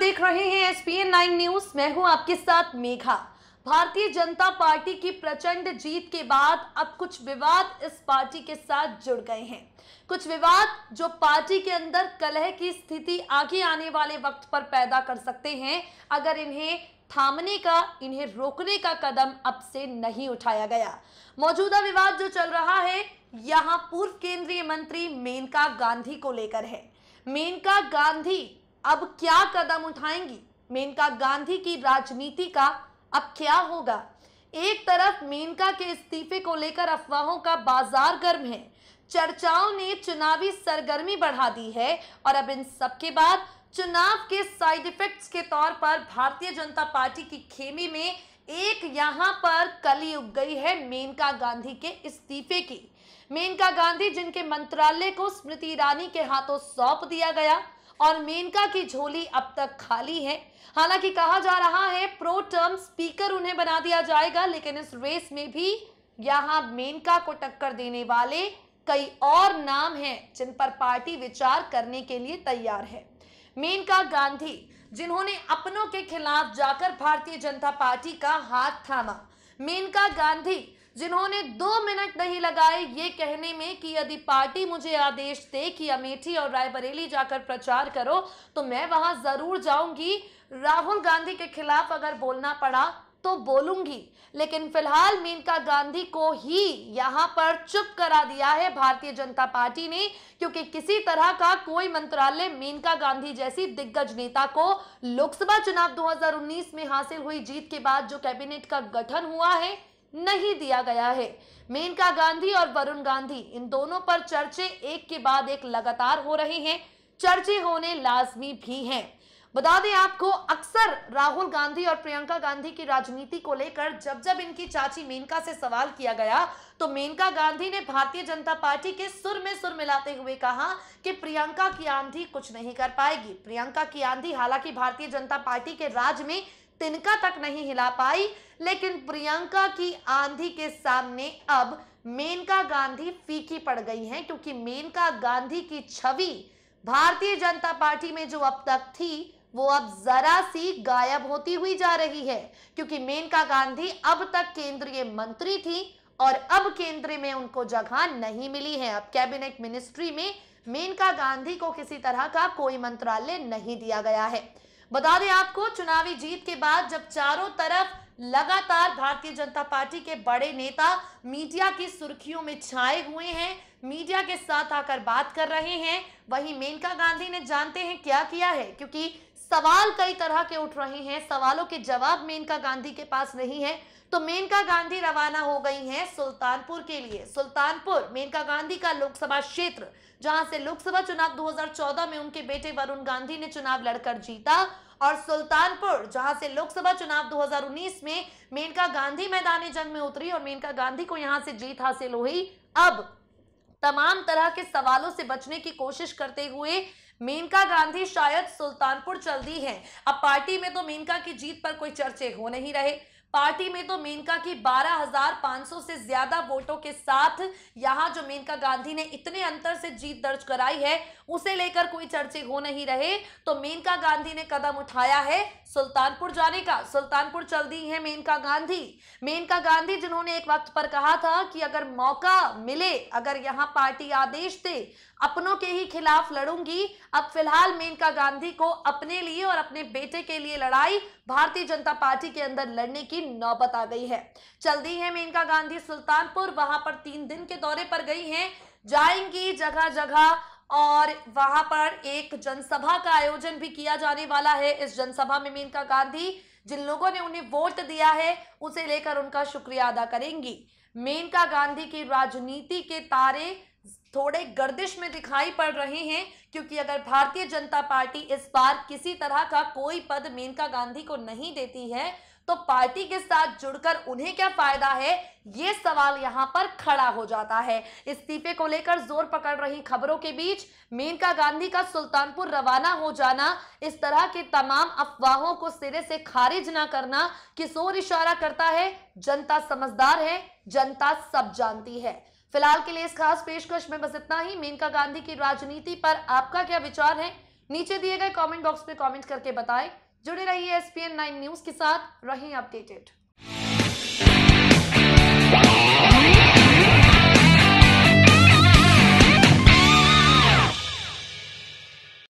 देख रहे हैं एसपीएन नाइन न्यूज मैं हूं आपके साथ मेघा भारतीय जनता पार्टी की प्रचंड जीत के बाद अब कुछ विवाद इस पार्टी के साथ जुड़ गए हैं कुछ विवाद जो पार्टी के अंदर कलह की स्थिति आगे आने वाले वक्त पर पैदा कर सकते हैं अगर इन्हें थामने का इन्हें रोकने का कदम अब से नहीं उठाया गया मौजूदा विवाद जो चल रहा है यहाँ पूर्व केंद्रीय मंत्री मेनका गांधी को लेकर है मेनका गांधी अब क्या कदम उठाएंगी मेनका गांधी की राजनीति का अब क्या होगा एक तरफ मेनका के इस्तीफे को लेकर अफवाहों का बाजार गर्म है चर्चाओं ने चुनावी सरगर्मी बढ़ा दी है और अब इन सबके बाद चुनाव के साइड इफेक्ट्स के तौर पर भारतीय जनता पार्टी की खेमे में एक यहां पर कली उग गई है मेनका गांधी के इस्तीफे की मेनका गांधी जिनके मंत्रालय को स्मृति ईरानी के हाथों सौंप दिया गया और मेनका की झोली अब तक खाली है हालांकि कहा जा रहा है प्रो टर्म स्पीकर उन्हें बना दिया जाएगा लेकिन इस रेस में भी यहां मेनका को टक्कर देने वाले कई और नाम हैं जिन पर पार्टी विचार करने के लिए तैयार है मेनका गांधी जिन्होंने अपनों के खिलाफ जाकर भारतीय जनता पार्टी का हाथ थामा मेनका गांधी जिन्होंने दो मिनट नहीं लगाए ये कहने में कि यदि पार्टी मुझे आदेश दे कि अमेठी और रायबरेली जाकर प्रचार करो तो मैं वहां जरूर जाऊंगी राहुल गांधी के खिलाफ अगर बोलना पड़ा तो बोलूंगी लेकिन फिलहाल मेनका गांधी को ही यहां पर चुप करा दिया है भारतीय जनता पार्टी ने क्योंकि किसी तरह का कोई मंत्रालय मेनका गांधी जैसी दिग्गज नेता को लोकसभा चुनाव 2019 में हासिल हुई जीत के बाद जो कैबिनेट का गठन हुआ है नहीं दिया गया है मेनका गांधी और वरुण गांधी इन दोनों पर चर्चे एक के बाद एक लगातार हो रहे हैं चर्चे होने लाजमी भी हैं बता दें आपको अक्सर राहुल गांधी और प्रियंका गांधी की राजनीति को लेकर जब जब इनकी चाची मेनका से सवाल किया गया तो मेनका गांधी ने भारतीय जनता पार्टी के सुर में सुर मिलाते हुए कहा कि प्रियंका की आंधी कुछ नहीं कर पाएगी प्रियंका की आंधी हालांकि भारतीय जनता पार्टी के राज में तिनका तक नहीं हिला पाई लेकिन प्रियंका की आंधी के सामने अब मेनका गांधी फीकी पड़ गई हैं क्योंकि मेनका गांधी की छवि भारतीय जनता पार्टी में जो अब तक थी वो अब जरा सी गायब होती हुई जा रही है क्योंकि मेनका गांधी अब तक केंद्रीय मंत्री थी और अब केंद्र में उनको जगह नहीं मिली है अब कैबिनेट मिनिस्ट्री में मेनका गांधी को किसी तरह का कोई मंत्रालय नहीं दिया गया है बता दें आपको चुनावी जीत के बाद जब चारों तरफ लगातार भारतीय जनता पार्टी के बड़े नेता मीडिया की सुर्खियों में छाए हुए हैं मीडिया के साथ आकर बात कर रहे हैं वहीं मेनका गांधी ने जानते हैं क्या किया है क्योंकि सवाल कई तरह के उठ रहे हैं सवालों के जवाब मेनका गांधी के पास नहीं है तो मेनका गांधी रवाना हो गई हैं सुल्तानपुर के लिए सुल्तानपुर मेनका गांधी का लोकसभा क्षेत्र जहां से लोकसभा चुनाव 2014 में उनके बेटे वरुण गांधी ने चुनाव लड़कर जीता और सुल्तानपुर जहां से लोकसभा चुनाव 2019 में मेनका गांधी मैदानी जंग में उतरी और मेनका गांधी को यहां से जीत हासिल हुई अब तमाम तरह के सवालों से बचने की कोशिश करते हुए मेनका गांधी शायद सुल्तानपुर चल दी है अब पार्टी में तो मेनका की जीत पर कोई चर्चे हो नहीं रहे पार्टी में तो मेनका की 12,500 से ज्यादा वोटों के साथ यहां जो मेनका गांधी ने इतने अंतर से जीत दर्ज कराई है उसे लेकर कोई चर्चे हो नहीं रहे तो मेनका गांधी ने कदम उठाया है सुल्तानपुर जाने का सुल्तानपुर चल दी है मेनका गांधी मेनका गांधी जिन्होंने एक वक्त पर कहा था कि अगर मौका मिले अगर यहां पार्टी आदेश दे अपनों के ही खिलाफ लड़ूंगी अब फिलहाल मेनका गांधी को अपने लिए और अपने बेटे के लिए लड़ाई भारतीय जनता पार्टी के अंदर लड़ने की की नौबत आ गई है चलती है मेनका गांधी सुल्तानपुर वहां पर तीन दिन के दौरे पर गई हैं जाएंगी जगह जगह और वहां पर एक जनसभा का आयोजन भी किया जाने वाला है इस जनसभा में मेनका गांधी जिन लोगों ने उन्हें वोट दिया है उसे लेकर उनका शुक्रिया अदा करेंगी मेनका गांधी की राजनीति के तारे थोड़े गर्दिश में दिखाई पड़ रहे हैं क्योंकि अगर भारतीय जनता पार्टी इस बार किसी तरह का कोई पद मेनका गांधी को नहीं देती है तो पार्टी के साथ जुड़कर उन्हें क्या फायदा है यह सवाल यहां पर खड़ा हो जाता है इस्तीफे को लेकर जोर पकड़ रही खबरों के बीच मेनका गांधी का सुल्तानपुर रवाना हो जाना इस तरह के तमाम अफवाहों को सिरे से खारिज ना करना किशोर इशारा करता है जनता समझदार है जनता सब जानती है फिलहाल के लिए इस खास पेशकश में बस इतना ही मेनका गांधी की राजनीति पर आपका क्या विचार है नीचे दिए गए कमेंट बॉक्स में कमेंट करके बताएं जुड़े रहिए एसपीएन नाइन न्यूज के साथ रहें अपडेटेड